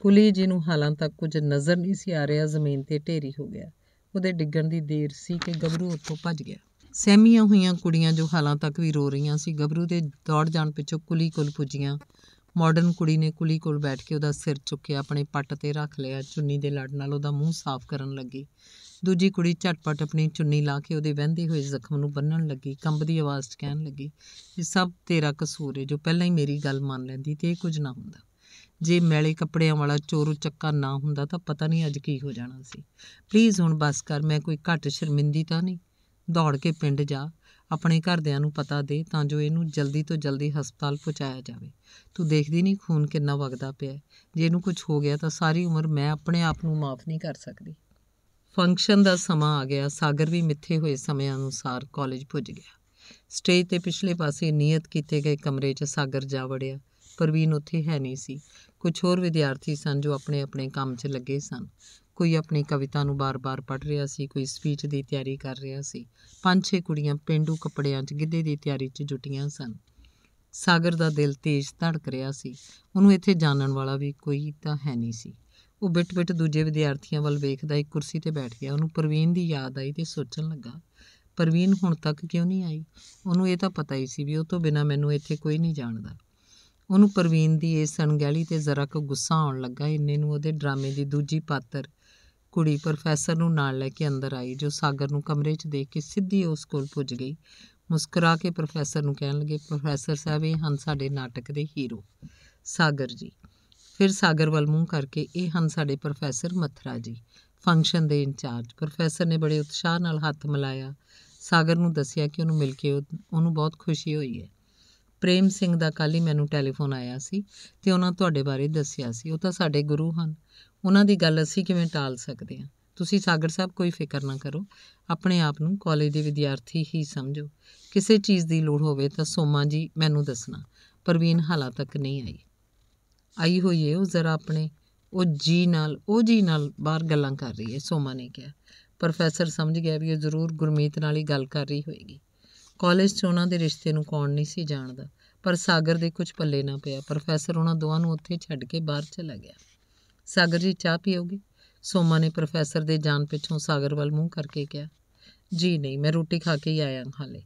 ਕੁਲੀ ਜੀ ਨੂੰ ਹਾਲਾਂ ਤੱਕ ਕੁਝ ਨਜ਼ਰ ਨਹੀਂ ਸੀ ਆ ਰਿਹਾ ਜ਼ਮੀਨ ਤੇ ਢੇਰੀ ਹੋ ਗਿਆ ਉਹਦੇ ਡਿੱਗਣ ਦੀ ਦੇਰ ਸੀ ਕਿ ਗੱਭਰੂ ਉੱਥੋਂ ਭੱਜ ਗਿਆ ਸਹਿਮੀਆਂ ਹੋਈਆਂ ਕੁੜੀਆਂ ਜੋ ਹਾਲਾਂ ਤੱਕ ਵੀ ਰੋ ਰਹੀਆਂ ਸੀ ਗੱਭਰੂ ਦੇ ਦੌੜ ਜਾਣ ਪਿੱਛੋਂ ਕੁਲੀ ਕੋਲ ਪੁੱਜੀਆਂ ਮਾਡਰਨ ਕੁੜੀ ਨੇ ਕੁਲੀ ਕੋਲ ਬੈਠ ਕੇ ਉਹਦਾ ਸਿਰ ਚੁੱਕਿਆ ਆਪਣੇ ਪੱਟ ਤੇ ਰੱਖ ਲਿਆ ਚੁੰਨੀ ਦੇ ਲੜ ਨਾਲ ਉਹਦਾ ਮੂੰਹ ਸਾਫ਼ ਕਰਨ ਲੱਗੀ ਦੂਜੀ ਕੁੜੀ ਝਟਪਟ ਆਪਣੀ ਚੁੰਨੀ ਲਾ ਕੇ ਉਹਦੇ ਵਹਿੰਦੇ ਹੋਏ ਜ਼ਖਮ ਨੂੰ ਬੰਨਣ ਲੱਗੀ ਕੰਬਦੀ ਆਵਾਜ਼ 'ਚ ਕਹਿਣ ਲੱਗੀ ਇਹ ਸਭ ਤੇਰਾ ਕਸੂਰ ਹੈ ਜੋ ਪਹਿਲਾਂ ਹੀ ਮੇਰੀ ਗੱਲ ਮੰਨ ਲੈਂਦੀ ਤੇ ਇਹ ਕੁਝ ਨਾ ਹੁੰਦਾ ਜੇ ਮੈਲੇ ਕੱਪੜਿਆਂ ਵਾਲਾ ਚੋਰੂ ਚੱਕਾ ਨਾ ਹੁੰਦਾ ਤਾਂ ਪਤਾ ਨਹੀਂ ਅੱਜ ਕੀ ਹੋ ਜਾਣਾ ਸੀ ਪਲੀਜ਼ ਹੁਣ ਬਸ ਕਰ ਮੈਂ ਕੋਈ ਘੱਟ ਸ਼ਰਮਿੰਦੀ ਤਾਂ ਨਹੀਂ ਦੌੜ ਕੇ ਪਿੰਡ ਜਾ ਆਪਣੇ ਘਰਦਿਆਂ ਨੂੰ ਪਤਾ ਦੇ ਤਾਂ ਜੋ ਇਹਨੂੰ ਜਲਦੀ ਤੋਂ ਜਲਦੀ ਹਸਪਤਾਲ ਪਹੁੰਚਾਇਆ ਜਾਵੇ ਤੂੰ ਦੇਖਦੀ ਨਹੀਂ ਖੂਨ ਕਿੰਨਾ ਵਗਦਾ ਪਿਆ ਜੇ ਇਹਨੂੰ ਕੁਝ ਹੋ ਗਿਆ ਤਾਂ ਸਾਰੀ ਉਮਰ ਮੈਂ ਆਪਣੇ ਆਪ ਨੂੰ ਮਾਫ ਨਹੀਂ ਕਰ ਸਕਦੀ ਫੰਕਸ਼ਨ ਦਾ ਸਮਾਂ ਆ ਗਿਆ ਸਾਗਰ ਵੀ ਮਿੱਥੇ ਹੋਏ ਸਮੇਂ ਅਨੁਸਾਰ ਕਾਲਜ ਪੁੱਜ ਗਿਆ ਸਟੇਜ ਤੇ ਪਿਛਲੇ ਪਾਸੇ ਨਿਯਤ ਕੀਤੇ ਗਏ ਕਮਰੇ 'ਚ ਸਾਗਰ ਜਾ ਵੜਿਆ ਪ੍ਰਵੀਨ ਉੱਥੇ ਹੈ ਨਹੀਂ ਸੀ ਕੁਝ ਹੋਰ ਵਿਦਿਆਰਥੀ ਸਨ ਜੋ ਆਪਣੇ ਆਪਣੇ ਕੰਮ 'ਚ ਲੱਗੇ ਸਨ ਕੋਈ ਆਪਣੀ ਕਵਿਤਾ ਨੂੰ ਬਾਰ-ਬਾਰ ਪੜ੍ਹ ਰਿਹਾ ਸੀ ਕੋਈ ਸਪੀਚ ਦੀ ਤਿਆਰੀ ਕਰ ਰਿਹਾ ਸੀ ਪੰਜ ਛੇ ਕੁੜੀਆਂ ਪਿੰਡੂ ਕੱਪੜਿਆਂ 'ਚ ਗਿੱਧੇ ਦੀ ਤਿਆਰੀ 'ਚ ਜੁਟੀਆਂ ਸਨ ਸਾਗਰ ਦਾ ਦਿਲ ਤੇਜ਼ ਧੜਕ ਰਿਹਾ ਸੀ ਉਹਨੂੰ ਇੱਥੇ ਜਾਣਨ ਵਾਲਾ ਵੀ ਕੋਈ ਤਾਂ ਹੈ ਨਹੀਂ ਸੀ ਉਹ ਬਿਟ-ਬਿਟ ਦੂਜੇ ਵਿਦਿਆਰਥੀਆਂ ਵੱਲ ਵੇਖਦਾ ਇੱਕ ਕੁਰਸੀ ਤੇ ਬੈਠ ਗਿਆ ਉਹਨੂੰ ਪ੍ਰਵੀਨ ਦੀ ਯਾਦ ਆਈ ਤੇ ਸੋਚਣ ਲੱਗਾ ਪ੍ਰਵੀਨ ਹੁਣ ਤੱਕ ਕਿਉਂ ਨਹੀਂ ਆਈ ਉਹਨੂੰ ਇਹ ਤਾਂ ਪਤਾ ਹੀ ਸੀ ਵੀ ਉਹ ਤੋਂ ਬਿਨਾ ਮੈਨੂੰ ਇੱਥੇ ਕੋਈ ਨਹੀਂ ਜਾਣਦਾ ਉਹਨੂੰ ਪ੍ਰਵੀਨ ਦੀ ਇਸ ਅਣਗਹਿਲੀ ਤੇ ਜ਼ਰਾ ਕੁ ਗੁੱਸਾ ਆਉਣ ਲੱਗਾ ਇੰਨੇ ਨੂੰ ਉਹਦੇ ਡਰਾਮੇ ਦੀ ਦੂਜੀ ਪਾਤਰ ਕੁੜੀ ਪ੍ਰੋਫੈਸਰ ਨੂੰ ਨਾਲ ਲੈ ਕੇ ਅੰਦਰ ਆਈ ਜੋ ਸਾਗਰ ਨੂੰ ਕਮਰੇ 'ਚ ਦੇਖ ਕੇ ਸਿੱਧੀ ਉਸ ਕੋਲ ਪੁੱਜ ਗਈ ਮੁਸਕਰਾ ਕੇ ਪ੍ਰੋਫੈਸਰ ਨੂੰ ਕਹਿਣ ਲੱਗੇ ਪ੍ਰੋਫੈਸਰ ਸਾਹਿਬ ਇਹ ਹਨ ਸਾਡੇ ਨਾਟਕ ਦੇ ਹੀਰੋ ਸਾਗਰ ਜੀ ਫਿਰ ਸਾਗਰ ਵੱਲ ਮੂੰਹ ਕਰਕੇ ਇਹ ਹਨ ਸਾਡੇ ਪ੍ਰੋਫੈਸਰ ਮਥਰਾ ਜੀ ਫੰਕਸ਼ਨ ਦੇ ਇੰਚਾਰਜ ਪ੍ਰੋਫੈਸਰ ਨੇ ਬੜੇ ਉਤਸ਼ਾਹ ਨਾਲ ਹੱਥ ਮਿਲਾਇਆ ਸਾਗਰ ਨੂੰ ਦੱਸਿਆ ਕਿ ਉਹਨੂੰ ਮਿਲ ਕੇ ਉਹਨੂੰ ਬਹੁਤ ਖੁਸ਼ੀ ਹੋਈ ਹੈ ਪ੍ਰੇਮ ਸਿੰਘ ਦਾ ਕੱਲ ਹੀ ਮੈਨੂੰ ਟੈਲੀਫੋਨ ਆਇਆ ਸੀ ਤੇ ਉਹਨਾਂ ਤੁਹਾਡੇ ਬਾਰੇ ਦੱਸਿਆ ਸੀ ਉਹ ਤਾਂ ਸਾਡੇ ਗੁਰੂ ਹਨ ਉਹਨਾਂ ਦੀ ਗੱਲ ਅਸੀਂ ਕਿਵੇਂ ਟਾਲ ਸਕਦੇ ਹਾਂ ਤੁਸੀਂ ਸਾਗਰ ਸਾਹਿਬ ਕੋਈ ਫਿਕਰ ਨਾ ਕਰੋ ਆਪਣੇ ਆਪ ਨੂੰ ਕਾਲਜ ਦੇ ਵਿਦਿਆਰਥੀ ਹੀ ਸਮਝੋ ਕਿਸੇ ਚੀਜ਼ ਦੀ ਲੋੜ ਹੋਵੇ ਤਾਂ ਸੋਮਾ ਜੀ ਮੈਨੂੰ ਦੱਸਣਾ ਪ੍ਰਵੀਨ ਹਾਲਾ ਤੱਕ ਨਹੀਂ ਆਈ ਆਈ ਹੋਈ ਏ ਉਹ ਜ਼ਰਾ ਆਪਣੇ ਉਹ ਜੀ ਨਾਲ ਉਹ ਜੀ ਨਾਲ ਬਾਹਰ ਗੱਲਾਂ ਕਰ ਰਹੀ ਏ ਸੋਮਾ ਨੇ ਕਿਹਾ ਪ੍ਰੋਫੈਸਰ ਸਮਝ ਗਿਆ ਵੀ ਉਹ ਜ਼ਰੂਰ ਗੁਰਮੀਤ ਨਾਲ ਹੀ ਗੱਲ ਕਰ ਰਹੀ ਹੋਏਗੀ ਕਾਲਜ 'ਚ ਉਹਨਾਂ ਦੇ ਰਿਸ਼ਤੇ ਨੂੰ ਕੌਣ ਨਹੀਂ ਸੀ ਜਾਣਦਾ ਪਰ ਸਾਗਰ ਦੇ ਕੁਝ ਪੱਲੇ ਨਾ ਪਿਆ ਪ੍ਰੋਫੈਸਰ ਉਹਨਾਂ ਦੋਵਾਂ ਨੂੰ ਉੱਥੇ ਛੱਡ ਕੇ ਬਾਹਰ ਚਲਾ ਗਿਆ ਸਾਗਰ ਜੀ ਚਾਹ ਪੀਓਗੇ ਸੋਮਾ ਨੇ ਪ੍ਰੋਫੈਸਰ ਦੇ ਜਾਣ ਪਿੱਛੋਂ ਸਾਗਰ ਵੱਲ ਮੂੰਹ ਕਰਕੇ ਕਿਹਾ ਜੀ ਨਹੀਂ ਮੈਂ ਰੋਟੀ ਖਾ ਕੇ ਹੀ ਆਇਆ ਹਾਲੇ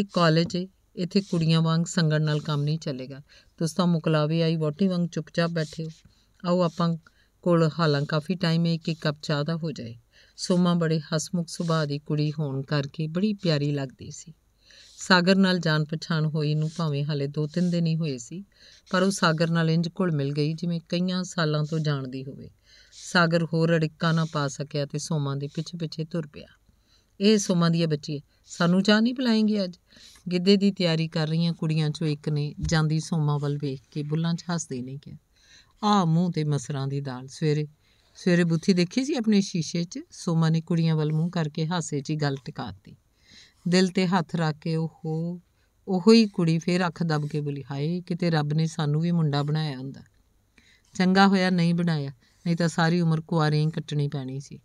ਇਹ ਕਾਲਜ ਹੈ ਇੱਥੇ ਕੁੜੀਆਂ ਵਾਂਗ ਸੰਗਣ ਨਾਲ ਕੰਮ ਨਹੀਂ ਚੱਲੇਗਾ ਤੁਸੀਂ ਤਾਂ ਮੁਕਲਾਵੇ ਆਈ ਵੋਟੀ ਵਾਂਗ ਚੁੱਪਚਾਪ ਬੈਠੇ ਹੋ ਆਓ ਆਪਾਂ ਕੋਲ ਹਾਲਾਂ ਕਾਫੀ ਟਾਈਮ ਹੈ ਕਿ ਕੱਪ ਚਾਹ ਦਾ ਹੋ ਜਾਏ ਸੋਮਾ ਬੜੇ ਹਸਮੁਖ ਸੁਭਾਅ ਦੀ ਕੁੜੀ ਹੋਣ ਕਰਕੇ ਬੜੀ ਪਿਆਰੀ ਲੱਗਦੀ ਸੀ ਸਾਗਰ ਨਾਲ ਜਾਣ ਪਛਾਣ ਹੋਈ ਨੂੰ ਭਾਵੇਂ ਹਾਲੇ 2-3 ਦਿਨ ਹੀ ਹੋਏ ਸੀ ਪਰ ਉਹ ਸਾਗਰ ਨਾਲ ਇੰਜ ਘੁਲ ਮਿਲ ਗਈ ਜਿਵੇਂ ਕਈਆਂ ਸਾਲਾਂ ਤੋਂ ਜਾਣਦੀ ਹੋਵੇ ਸਾਗਰ ਹੋਰ ਅੜਿੱਕਾ ਨਾ ਪਾ ਸਕਿਆ ਤੇ ਸੋਮਾ ਦੇ ਪਿੱਛੇ ਪਿੱਛੇ ਤੁਰ ਪਿਆ ਇਹ ਸੋਮਾ ਦੀ ਬੱਚੀ ਸਾਨੂੰ ਚਾਹ ਨਹੀਂ ਬੁਲਾਏਗੀ ਅੱਜ ਗਿੱਧੇ ਦੀ ਤਿਆਰੀ ਕਰ ਰਹੀਆਂ ਕੁੜੀਆਂ ਚੋਂ ਇੱਕ ਨੇ ਜਾਂਦੀ ਸੋਮਾ ਵੱਲ ਵੇਖ ਕੇ ਬੁੱਲਾਂ 'ਚ ਹੱਸਦੀ ਨਹੀਂ ਕਿਹਾ ਆ ਮੂੰਹ ਤੇ ਮਸਰਾਂ ਦੀ ਦਾਲ ਸਵੇਰੇ ਸਵੇਰੇ ਬੁੱਥੀ ਦੇਖੀ ਸੀ ਆਪਣੇ ਸ਼ੀਸ਼ੇ 'ਚ ਸੋਮਾ ਨੇ ਕੁੜੀਆਂ ਵੱਲ ਮੂੰਹ ਕਰਕੇ ਹਾਸੇ 'ਚ ਹੀ ਗੱਲ ਟਿਕਾਤੀ ਦਿਲ ਤੇ ਹੱਥ ਰੱਖ ਕੇ ਉਹ ਉਹੋ ਹੀ ਕੁੜੀ ਫੇਰ ਅੱਖ ਦਬ ਕੇ ਬੋਲੀ ਹਾਏ ਕਿਤੇ ਰੱਬ ਨੇ ਸਾਨੂੰ ਵੀ ਮੁੰਡਾ ਬਣਾਇਆ ਹੁੰਦਾ ਚੰਗਾ ਹੋਇਆ ਨਹੀਂ ਬਣਾਇਆ ਨਹੀਂ ਤਾਂ ਸਾਰੀ ਉਮਰ ਕੁਆਰੀਆਂ ਕੱਟਣੀ ਪੈਣੀ ਸੀ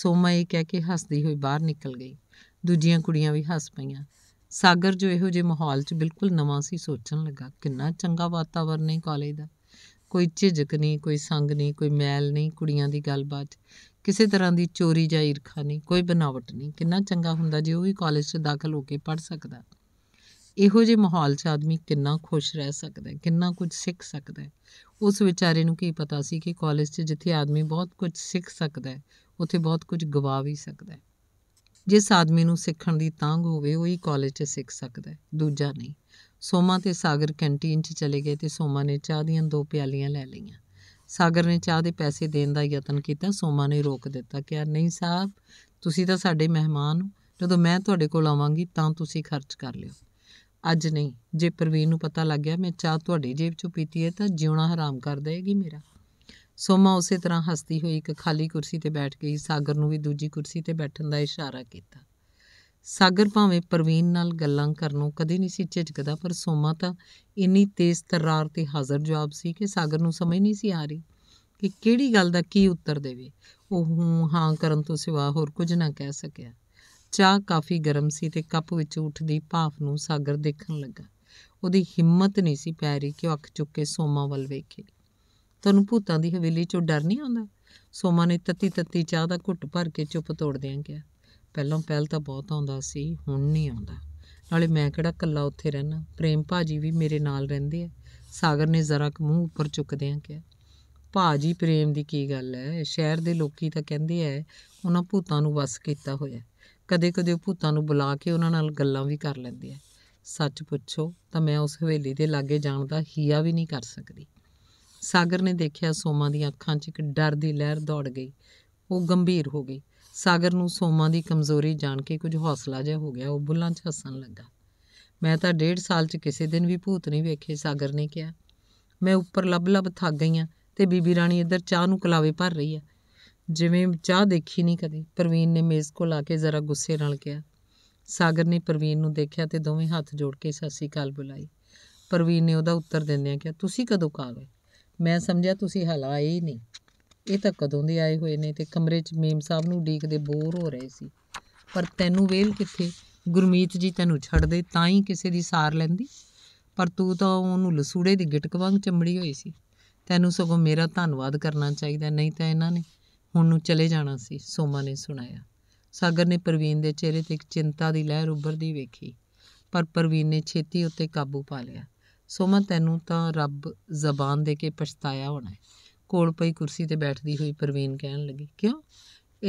ਸੋਮਾ ਇਹ ਕਹਿ ਕੇ ਹੱਸਦੀ ਹੋਈ ਬਾਹਰ ਨਿਕਲ ਗਈ ਦੂਜੀਆਂ ਕੁੜੀਆਂ ਵੀ ਹੱਸ ਪਈਆਂ ਸਾਗਰ ਜੋ ਇਹੋ ਜਿਹੇ ਮਾਹੌਲ 'ਚ ਬਿਲਕੁਲ ਨਵਾਂ ਸੀ ਸੋਚਣ ਲੱਗਾ ਕਿੰਨਾ ਚੰਗਾ ਵਾਤਾਵਰਨ ਹੈ ਕਾਲਜ ਦਾ ਕੋਈ ਝਿਜਕ ਨਹੀਂ ਕੋਈ ਸੰਗ ਨਹੀਂ ਕੋਈ ਮੈਲ ਨਹੀਂ ਕੁੜੀਆਂ ਦੀ ਗੱਲਬਾਤ ਕਿਸੇ ਤਰ੍ਹਾਂ ਦੀ ਚੋਰੀ ਜਾਂ ਈਰਖਾ ਨਹੀਂ ਕੋਈ ਬਨਾਵਟ ਨਹੀਂ ਕਿੰਨਾ ਚੰਗਾ ਹੁੰਦਾ ਜੇ ਉਹ ਵੀ ਕਾਲਜ 'ਚ ਦਾਖਲ ਹੋ ਕੇ ਪੜ੍ਹ ਸਕਦਾ ਇਹੋ ਜਿਹੇ ਮਾਹੌਲ 'ਚ ਆਦਮੀ ਕਿੰਨਾ ਖੁਸ਼ ਰਹਿ ਸਕਦਾ ਹੈ ਕਿੰਨਾ ਕੁਝ ਸਿੱਖ ਸਕਦਾ ਹੈ ਉਸ ਵਿਚਾਰੇ ਨੂੰ ਕੀ ਪਤਾ ਸੀ ਕਿ ਕਾਲਜ 'ਚ ਜਿੱਥੇ ਆਦਮੀ ਬਹੁਤ ਕੁਝ ਸਿੱਖ ਸਕਦਾ ਹੈ ਉੱਥੇ ਬਹੁਤ ਕੁਝ ਗਵਾ ਵੀ ਸਕਦਾ ਹੈ ਜਿਸ ਆਦਮੀ ਨੂੰ ਸਿੱਖਣ ਦੀ ਤਾਂਘ ਹੋਵੇ ਉਹ ਹੀ ਕਾਲਜ 'ਚ ਸਿੱਖ ਸਕਦਾ ਹੈ ਦੂਜਾ ਨਹੀਂ ਸੋਮਾ ਤੇ ਸਾਗਰ ਕੈਂਟੀਨ 'ਚ ਚਲੇ ਗਏ ਤੇ ਸੋਮਾ ਨੇ ਚਾਹ ਦੀਆਂ ਦੋ ਪਿਆਲੀਆਂ ਲੈ ਲਈਆਂ ਸਾਗਰ ਨੇ ਚਾਹ ਦੇ ਪੈਸੇ ਦੇਣ ਦਾ ਯਤਨ ਕੀਤਾ ਸੋਮਾ ਨੇ ਰੋਕ ਦਿੱਤਾ ਕਿ ਨਹੀਂ ਸਾਹਿਬ ਤੁਸੀਂ ਤਾਂ ਸਾਡੇ ਮਹਿਮਾਨ ਹੋ ਜਦੋਂ ਮੈਂ ਤੁਹਾਡੇ ਕੋਲ ਆਵਾਂਗੀ ਤਾਂ ਤੁਸੀਂ ਖਰਚ ਕਰ ਲਿਓ ਅੱਜ ਨਹੀਂ ਜੇ ਪ੍ਰਵੀਨ ਨੂੰ ਪਤਾ ਲੱਗ ਗਿਆ ਮੈਂ ਚਾਹ ਤੁਹਾਡੀ ਜੇਬ ਚੋਂ ਪੀਤੀ ਹੈ ਤਾਂ ਜਿਉਣਾ ਹਰਾਮ ਕਰ ਦੇਗੀ ਮੇਰਾ ਸੋਮਾ ਉਸੇ ਤਰ੍ਹਾਂ ਹੱਸਦੀ ਹੋਈ ਇੱਕ ਖਾਲੀ ਕੁਰਸੀ ਤੇ ਬੈਠ ਗਈ ਸਾਗਰ ਨੂੰ ਵੀ ਦੂਜੀ ਕੁਰਸੀ ਤੇ ਬੈਠਣ ਦਾ ਇਸ਼ਾਰਾ ਕੀਤਾ ਸਾਗਰ ਭਾਵੇਂ ਪ੍ਰਵੀਨ ਨਾਲ ਗੱਲਾਂ ਕਰਨੋਂ ਕਦੇ ਨਹੀਂ ਸੀ ਝਿਜਕਦਾ ਪਰ ਸੋਮਾ ਤਾਂ ਇੰਨੀ ਤੇਜ਼ ਤਰਾਰ ਤੇ ਹਾਜ਼ਰ ਜਵਾਬ ਸੀ ਕਿ ਸਾਗਰ ਨੂੰ ਸਮਝ ਨਹੀਂ ਸੀ ਆ ਰਹੀ ਕਿ ਕਿਹੜੀ ਗੱਲ ਦਾ ਕੀ ਉੱਤਰ ਦੇਵੇ ਉਹ ਹਾਂ ਕਰਨ ਤੋਂ ਸਿਵਾ ਹੋਰ ਕੁਝ ਨਾ ਕਹਿ ਸਕਿਆ ਚਾਹ ਕਾਫੀ ਗਰਮ ਸੀ ਤੇ ਕੱਪ ਵਿੱਚ ਉੱਠਦੀ ਭਾਫ ਨੂੰ ਸਾਗਰ ਦੇਖਣ ਲੱਗਾ ਉਹਦੀ ਹਿੰਮਤ ਨਹੀਂ ਸੀ ਪੈ ਰਹੀ ਕਿ ਉਹ ਅੱਖ ਚੁੱਕ ਕੇ ਸੋਮਾ ਵੱਲ ਵੇਖੇ ਤੁਹਾਨੂੰ ਭੂਤਾਂ ਦੀ ਹਵੇਲੀ 'ਚੋਂ ਡਰ ਨਹੀਂ ਆਉਂਦਾ ਸੋਮਾ ਨੇ ਤੱਤੀ ਤੱਤੀ ਚਾਹ ਦਾ ਘੁੱਟ ਭਰ ਕੇ ਚੁੱਪ ਤੋੜਦਿਆਂ ਕਿਹਾ ਪਹਿਲਾਂ ਪਹਿਲ ਤਾਂ ਬਹੁਤ ਆਉਂਦਾ ਸੀ ਹੁਣ ਨਹੀਂ ਆਉਂਦਾ ਨਾਲੇ ਮੈਂ ਕਿਹੜਾ ਇਕੱਲਾ ਉੱਥੇ ਰਹਿਣਾ ਪ੍ਰੇਮ ਭਾਜੀ ਵੀ ਮੇਰੇ ਨਾਲ ਰਹਿੰਦੇ ਆ ਸਾਗਰ ਨੇ ਜ਼ਰਾ ਕੁ ਮੂੰਹ ਉੱਪਰ ਆ ਕਿਹਾ ਭਾਜੀ ਪ੍ਰੇਮ ਦੀ ਕੀ ਗੱਲ ਹੈ ਸ਼ਹਿਰ ਦੇ ਲੋਕੀ ਤਾਂ ਕਹਿੰਦੇ ਐ ਉਹਨਾਂ ਭੂਤਾਂ ਨੂੰ ਵਸ ਕੀਤਾ ਹੋਇਆ ਕਦੇ-ਕਦੇ ਉਹ ਭੂਤਾਂ ਨੂੰ ਬੁਲਾ ਕੇ ਉਹਨਾਂ ਨਾਲ ਗੱਲਾਂ ਵੀ ਕਰ ਲੈਂਦੇ ਆ ਸੱਚ ਪੁੱਛੋ ਤਾਂ ਮੈਂ ਉਸ ਹਵੇਲੀ ਦੇ ਲਾਗੇ ਜਾਣ ਦਾ ਹਿਆ ਵੀ ਨਹੀਂ ਕਰ ਸਕਦੀ ਸਾਗਰ ਨੇ ਦੇਖਿਆ ਸੋਮਾ ਦੀਆਂ ਅੱਖਾਂ 'ਚ ਇੱਕ ਡਰ ਦੀ ਲਹਿਰ ਦੌੜ ਗਈ ਉਹ ਗੰਭੀਰ ਹੋ ਗਈ ਸਾਗਰ ਨੂੰ ਸੋਮਾ ਦੀ ਕਮਜ਼ੋਰੀ ਜਾਣ ਕੇ ਕੁਝ ਹੌਸਲਾ ਜਿਹਾ ਹੋ ਗਿਆ ਉਹ ਬੁੱਲਾਂ 'ਚ ਹੱਸਣ ਲੱਗਾ ਮੈਂ ਤਾਂ ਡੇਢ ਸਾਲ 'ਚ ਕਿਸੇ ਦਿਨ ਵੀ ਭੂਤ ਨਹੀਂ ਵੇਖੇ ਸਾਗਰ ਨੇ ਕਿਹਾ ਮੈਂ ਉੱਪਰ ਲੱਭ-ਲੱਭ ਥੱਕ ਗਈ ਆ ਤੇ ਬੀਬੀ ਰਾਣੀ ਇੱਧਰ ਚਾਹ ਨੂੰ ਕਲਾਵੇ ਭਰ ਰਹੀ ਆ ਜਿਵੇਂ ਚਾਹ ਦੇਖੀ ਨਹੀਂ ਕਦੇ ਪ੍ਰਵੀਨ ਨੇ ਮੇਜ਼ ਕੋਲ ਆ ਕੇ ਜ਼ਰਾ ਗੁੱਸੇ ਨਾਲ ਕਿਹਾ ਸਾਗਰ ਨੇ ਪ੍ਰਵੀਨ ਨੂੰ ਦੇਖਿਆ ਤੇ ਦੋਵੇਂ ਹੱਥ ਜੋੜ ਕੇ ਸਾਸੀ ਕਾਲ ਬੁਲਾਈ ਪ੍ਰਵੀਨ ਨੇ ਉਹਦਾ ਉੱਤਰ ਦਿੰਦਿਆਂ ਕਿਹਾ ਤੁਸੀਂ ਕਦੋਂ ਕਾਲ ਹੋਏ ਮੈਂ ਸਮਝਿਆ ਤੁਸੀਂ ਹਲਾ ਹੀ ਨਹੀਂ ਇਹ ਤਾਂ ਕਦੋਂ ਦੇ ਆਏ ਹੋਏ ਨੇ ਤੇ ਕਮਰੇ 'ਚ ਮੀਮ ਸਾਹਿਬ ਨੂੰ ਡੀਕਦੇ ਬੋਰ ਹੋ ਰਹੇ ਸੀ ਪਰ ਤੈਨੂੰ ਵੇਲ ਕਿੱਥੇ ਗੁਰਮੀਤ ਜੀ ਤੈਨੂੰ ਛੱਡਦੇ ਤਾਂ ਹੀ ਕਿਸੇ ਦੀ ਸਾਰ ਲੈਂਦੀ ਪਰ ਤੂੰ ਤਾਂ ਉਹਨੂੰ ਲਸੂੜੇ ਦੀ ਗਿਟਕ ਵਾਂਗ ਚੰਮੜੀ ਹੋਈ ਸੀ ਤੈਨੂੰ ਸਗੋਂ ਮੇਰਾ ਧੰਨਵਾਦ ਕਰਨਾ ਚਾਹੀਦਾ ਨਹੀਂ ਤਾਂ ਇਹਨਾਂ ਨੇ ਹੁਣ ਨੂੰ ਚਲੇ ਜਾਣਾ ਸੀ ਸੋਮਾ ਨੇ ਸੁਣਾਇਆ ਸਾਗਰ ਨੇ ਪ੍ਰਵੀਨ ਦੇ ਚਿਹਰੇ ਤੇ ਇੱਕ ਚਿੰਤਾ ਦੀ ਲਹਿਰ ਉੱਭਰਦੀ ਵੇਖੀ ਪਰ ਪ੍ਰਵੀਨ ਨੇ ਛੇਤੀ ਉੱਤੇ ਕਾਬੂ ਪਾ ਲਿਆ ਸੋਮਾ ਤੈਨੂੰ ਤਾਂ ਰੱਬ ਜ਼ਬਾਨ ਦੇ ਕੇ ਪਛਤਾਇਆ ਹੋਣਾ ਹੈ ਕੋਲ ਪਈ ਕੁਰਸੀ ਤੇ ਬੈਠਦੀ ਹੋਈ ਪਰਵੀਨ ਕਹਿਣ ਲੱਗੀ ਕਿਉਂ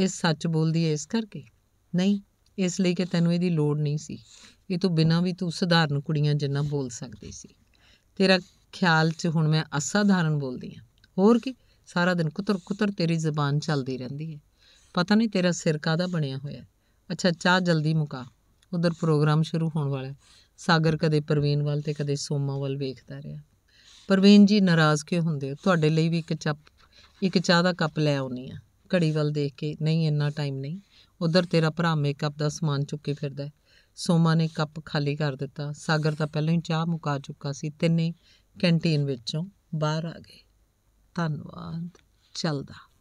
ਇਹ ਸੱਚ ਬੋਲਦੀ ਐ ਇਸ ਕਰਕੇ ਨਹੀਂ ਇਸ ਲਈ ਕਿ ਤੈਨੂੰ ਇਹਦੀ ਲੋੜ ਨਹੀਂ ਸੀ ਇਹ ਤੋਂ ਬਿਨਾਂ ਵੀ ਤੂੰ ਸਧਾਰਨ ਕੁੜੀਆਂ ਜਿੰਨਾ ਬੋਲ ਸਕਦੀ ਸੀ ਤੇਰਾ ਖਿਆਲ 'ਚ ਹੁਣ ਮੈਂ ਅਸਾਧਾਰਨ ਬੋਲਦੀ ਹਾਂ ਹੋਰ ਕੀ ਸਾਰਾ ਦਿਨ ਕੁਤਰ ਕੁਤਰ ਤੇਰੀ ਜ਼ਬਾਨ ਚੱਲਦੀ ਰਹਿੰਦੀ ਐ ਪਤਾ ਨਹੀਂ ਤੇਰਾ ਸਿਰ ਕਾਦਾ ਬਣਿਆ ਹੋਇਆ ਅੱਛਾ ਚਾਹ ਜਲਦੀ ਮੁਕਾ ਉਧਰ ਪ੍ਰੋਗਰਾਮ ਸ਼ੁਰੂ ਹੋਣ ਵਾਲਾ ਸਾਗਰ ਕਦੇ ਪ੍ਰਵੀਨ ਵੱਲ ਤੇ ਕਦੇ ਸੋਮਾ ਵੱਲ ਵੇਖਦਾ ਰਿਹਾ ਪਰਵੀਨ ਜੀ ਨਾਰਾਜ਼ ਕਿਉਂ ਹੁੰਦੇ ਹੋ ਤੁਹਾਡੇ ਲਈ ਵੀ ਇੱਕ ਚੱਪ ਇੱਕ ਚਾਹ ਦਾ ਕੱਪ ਲੈ ਆਉਣੀ ਆ ਘੜੀ ਵੱਲ ਦੇਖ ਕੇ ਨਹੀਂ ਇੰਨਾ ਟਾਈਮ ਨਹੀਂ ਉਧਰ ਤੇਰਾ ਭਰਾ ਮੇਕਅਪ ਦਾ ਸਮਾਨ ਚੁੱਕ ਕੇ ਫਿਰਦਾ ਹੈ ਸੋਮਾ ਨੇ ਕੱਪ ਖਾਲੀ ਕਰ ਦਿੱਤਾ ਸਾਗਰ ਤਾਂ ਪਹਿਲਾਂ ਹੀ ਚਾਹ ਮੁਕਾ ਚੁੱਕਾ ਸੀ ਤਿੰਨੇ ਕੈਂਟੀਨ ਵਿੱਚੋਂ ਬਾਹਰ ਆ ਗਏ ਧੰਨਵਾਦ ਚੱਲਦਾ